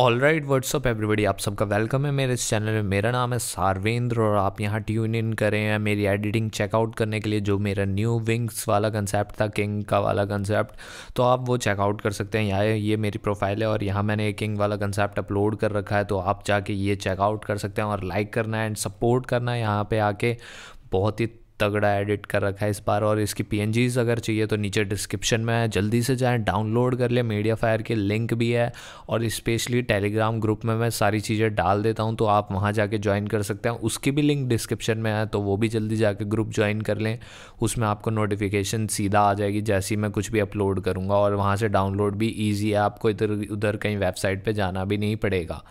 All right WhatsApp everybody आप सबका welcome है मेरे इस चैनल में मेरा नाम है सारवेंद्र और आप यहाँ ट्यून इन करें हैं मेरी एडिटिंग चेकआउट करने के लिए जो मेरा न्यू विंग्स वाला कंसेप्ट था किंग का वाला कंसेप्ट तो आप वो चेकआउट कर सकते हैं यहाँ ये मेरी प्रोफाइल है और यहाँ मैंने ये किंग वाला कंसेप्ट अपलोड कर रखा है तो आप जाके ये चेकआउट कर सकते हैं और लाइक करना है एंड सपोर्ट करना है यहाँ पर आके बहुत ही तगड़ा एडिट कर रखा है इस बार और इसकी पी अगर चाहिए तो नीचे डिस्क्रिप्शन में है जल्दी से जाएँ डाउनलोड कर लें मीडिया फायर के लिंक भी है और स्पेशली टेलीग्राम ग्रुप में मैं सारी चीज़ें डाल देता हूँ तो आप वहाँ जाके ज्वाइन कर सकते हैं उसकी भी लिंक डिस्क्रिप्शन में है तो वो भी जल्दी जाके ग्रुप ज्वाइन कर लें उसमें आपको नोटिफिकेशन सीधा आ जाएगी जैसी मैं कुछ भी अपलोड करूँगा और वहाँ से डाउनलोड भी ईजी है आपको इधर उधर कहीं वेबसाइट पर जाना भी नहीं पड़ेगा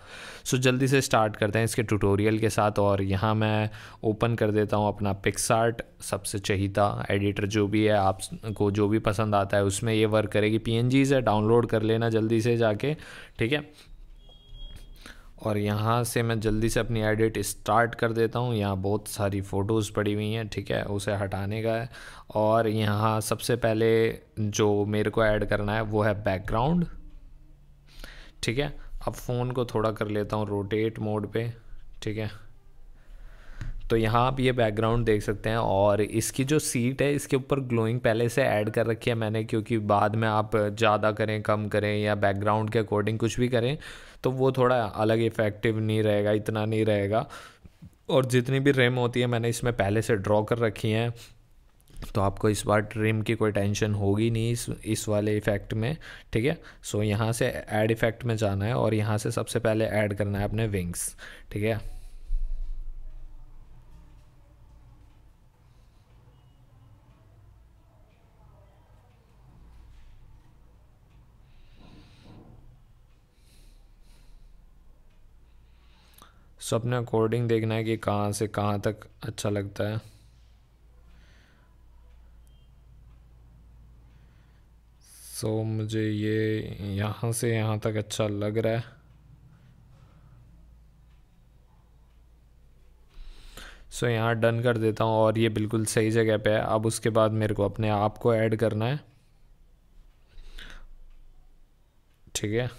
सो जल्दी से स्टार्ट करते हैं इसके ट्यूटोरियल के साथ और यहाँ मैं ओपन कर देता हूँ अपना पिक्सार्ट आर्ट सबसे चहिता एडिटर जो भी है आपको जो भी पसंद आता है उसमें ये वर्क करेगी पी एन है डाउनलोड कर लेना जल्दी से जाके ठीक है और यहाँ से मैं जल्दी से अपनी एडिट स्टार्ट कर देता हूँ यहाँ बहुत सारी फ़ोटोज़ पड़ी हुई हैं ठीक है उसे हटाने का है और यहाँ सबसे पहले जो मेरे को ऐड करना है वो है बैकग्राउंड ठीक है अब फ़ोन को थोड़ा कर लेता हूँ रोटेट मोड पे ठीक है तो यहाँ आप ये बैकग्राउंड देख सकते हैं और इसकी जो सीट है इसके ऊपर ग्लोइंग पहले से ऐड कर रखी है मैंने क्योंकि बाद में आप ज़्यादा करें कम करें या बैकग्राउंड के अकॉर्डिंग कुछ भी करें तो वो थोड़ा अलग इफ़ेक्टिव नहीं रहेगा इतना नहीं रहेगा और जितनी भी रेम होती है मैंने इसमें पहले से ड्रॉ कर रखी हैं तो आपको इस बार ट्रिम की कोई टेंशन होगी नहीं इस इस वाले इफ़ेक्ट में ठीक है सो यहाँ से ऐड इफ़ेक्ट में जाना है और यहाँ से सबसे पहले ऐड करना है अपने विंग्स ठीक है सो अपने अकॉर्डिंग देखना है कि कहाँ से कहाँ तक अच्छा लगता है सो so, मुझे ये यहाँ से यहाँ तक अच्छा लग रहा है सो so, यहाँ डन कर देता हूँ और ये बिल्कुल सही जगह पे है अब उसके बाद मेरे को अपने आप को ऐड करना है ठीक है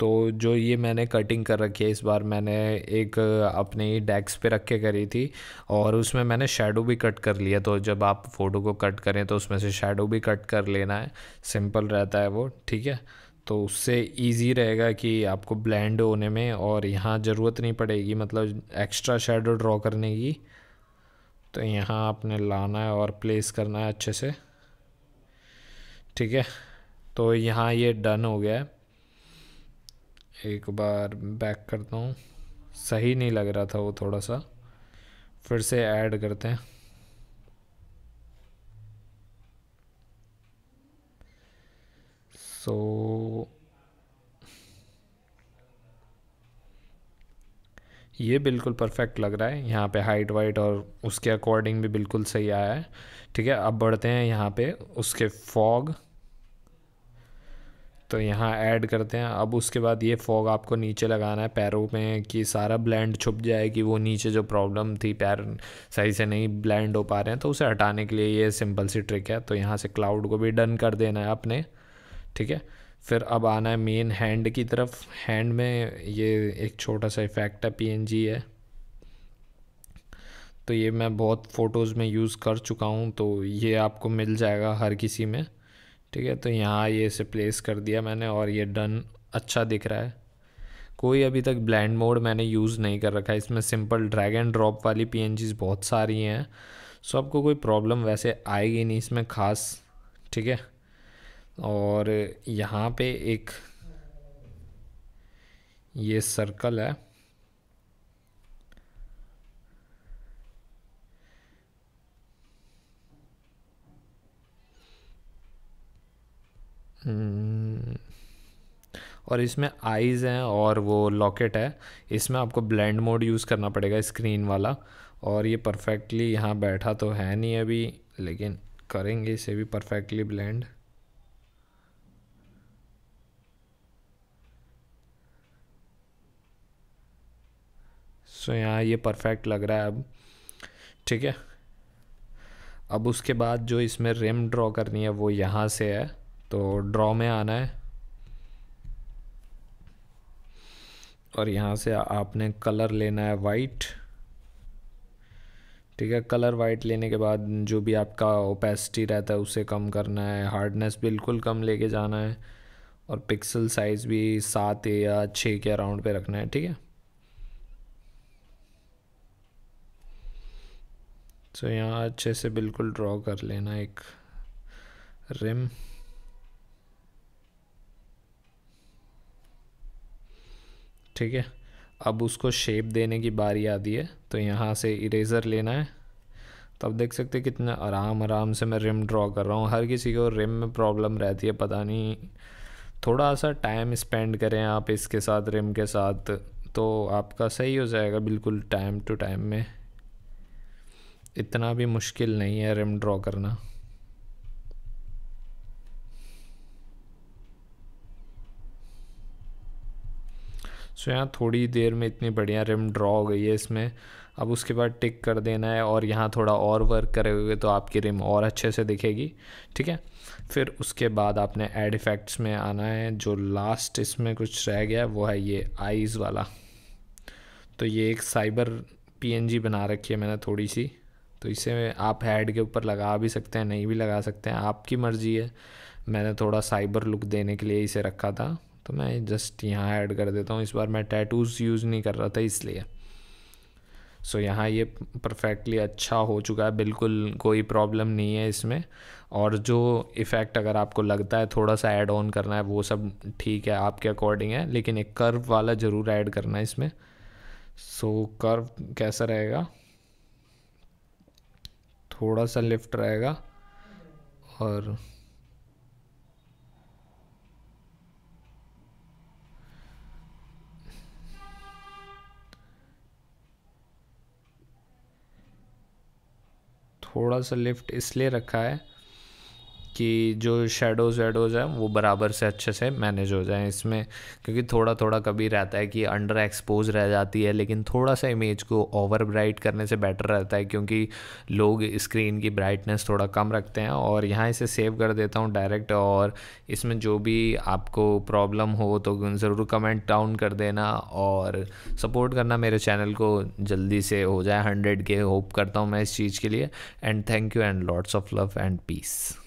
तो जो ये मैंने कटिंग कर रखी है इस बार मैंने एक अपनी डेस्क पे रख के करी थी और उसमें मैंने शेडो भी कट कर लिया तो जब आप फ़ोटो को कट करें तो उसमें से शेडो भी कट कर लेना है सिंपल रहता है वो ठीक है तो उससे इजी रहेगा कि आपको ब्लेंड होने में और यहाँ ज़रूरत नहीं पड़ेगी मतलब एक्स्ट्रा शेडो ड्रॉ करने की तो यहाँ आपने लाना है और प्लेस करना है अच्छे से ठीक है तो यहाँ ये डन हो गया है एक बार बैक करता हूँ सही नहीं लग रहा था वो थोड़ा सा फिर से ऐड करते हैं सो so, ये बिल्कुल परफेक्ट लग रहा है यहाँ पे हाइट वाइट और उसके अकॉर्डिंग भी बिल्कुल सही आया है ठीक है अब बढ़ते हैं यहाँ पे उसके फॉग तो यहाँ ऐड करते हैं अब उसके बाद ये फॉग आपको नीचे लगाना है पैरों में कि सारा ब्लैंड छुप जाए कि वो नीचे जो प्रॉब्लम थी पैर सही से नहीं ब्लैंड हो पा रहे हैं तो उसे हटाने के लिए ये सिंपल सी ट्रिक है तो यहाँ से क्लाउड को भी डन कर देना है अपने ठीक है फिर अब आना है मेन हैंड की तरफ हैंड में ये एक छोटा सा इफ़ेक्ट है पी है तो ये मैं बहुत फ़ोटोज़ में यूज़ कर चुका हूँ तो ये आपको मिल जाएगा हर किसी में ठीक है तो यहाँ ये इसे प्लेस कर दिया मैंने और ये डन अच्छा दिख रहा है कोई अभी तक ब्लैंड मोड मैंने यूज़ नहीं कर रखा है इसमें सिंपल ड्रैग एंड ड्रॉप वाली पी बहुत सारी हैं सो आपको कोई प्रॉब्लम वैसे आएगी नहीं इसमें ख़ास ठीक है और यहाँ पे एक ये सर्कल है हम्म। और इसमें आईज़ हैं और वो लॉकेट है इसमें आपको ब्लेंड मोड यूज़ करना पड़ेगा स्क्रीन वाला और ये परफेक्टली यहाँ बैठा तो है नहीं अभी लेकिन करेंगे इसे भी परफेक्टली ब्लेंड सो so, यहाँ ये परफेक्ट लग रहा है अब ठीक है अब उसके बाद जो इसमें रिम ड्रॉ करनी है वो यहाँ से है तो ड्रॉ में आना है और यहाँ से आपने कलर लेना है वाइट ठीक है कलर वाइट लेने के बाद जो भी आपका ओपेसिटी रहता है उसे कम करना है हार्डनेस बिल्कुल कम लेके जाना है और पिक्सल साइज़ भी सात या छः के अराउंड पे रखना है ठीक है सो so, यहाँ अच्छे से बिल्कुल ड्रॉ कर लेना एक रिम ठीक है अब उसको शेप देने की बारी आती है तो यहाँ से इरेज़र लेना है तो आप देख सकते हैं कितना आराम आराम से मैं रिम ड्रॉ कर रहा हूँ हर किसी को रिम में प्रॉब्लम रहती है पता नहीं थोड़ा सा टाइम स्पेंड करें आप इसके साथ रिम के साथ तो आपका सही हो जाएगा बिल्कुल टाइम टू टाइम में इतना भी मुश्किल नहीं है रिम ड्रॉ करना सो यहाँ थोड़ी देर में इतनी बढ़िया रिम ड्रॉ हो गई है इसमें अब उसके बाद टिक कर देना है और यहाँ थोड़ा और वर्क करोगे तो आपकी रिम और अच्छे से दिखेगी ठीक है फिर उसके बाद आपने एड इफ़ेक्ट्स में आना है जो लास्ट इसमें कुछ रह गया वो है ये आइज़ वाला तो ये एक साइबर पी बना रखी है मैंने थोड़ी सी तो इसे आप हेड के ऊपर लगा भी सकते हैं नहीं भी लगा सकते हैं आपकी मर्ज़ी है मैंने थोड़ा साइबर लुक देने के लिए इसे रखा था तो मैं जस्ट यहाँ ऐड कर देता हूँ इस बार मैं टैटूज़ यूज़ नहीं कर रहा था इसलिए सो so, यहाँ ये परफेक्टली अच्छा हो चुका है बिल्कुल कोई प्रॉब्लम नहीं है इसमें और जो इफ़ेक्ट अगर आपको लगता है थोड़ा सा ऐड ऑन करना है वो सब ठीक है आपके अकॉर्डिंग है लेकिन एक कर्व वाला ज़रूर ऐड करना है इसमें सो so, कर्व कैसा रहेगा थोड़ा सा लिफ्ट रहेगा और थोड़ा सा लिफ्ट इसलिए रखा है कि जो शेडोज़ वेडोज़ हैं वो बराबर से अच्छे से मैनेज हो जाएं इसमें क्योंकि थोड़ा थोड़ा कभी रहता है कि अंडर एक्सपोज रह जाती है लेकिन थोड़ा सा इमेज को ओवर ब्राइट करने से बेटर रहता है क्योंकि लोग स्क्रीन की ब्राइटनेस थोड़ा कम रखते हैं और यहाँ इसे सेव कर देता हूँ डायरेक्ट और इसमें जो भी आपको प्रॉब्लम हो तो ज़रूर कमेंट डाउन कर देना और सपोर्ट करना मेरे चैनल को जल्दी से हो जाए हंड्रेड के होप करता हूँ मैं इस चीज़ के लिए and thank you and lots of love and piece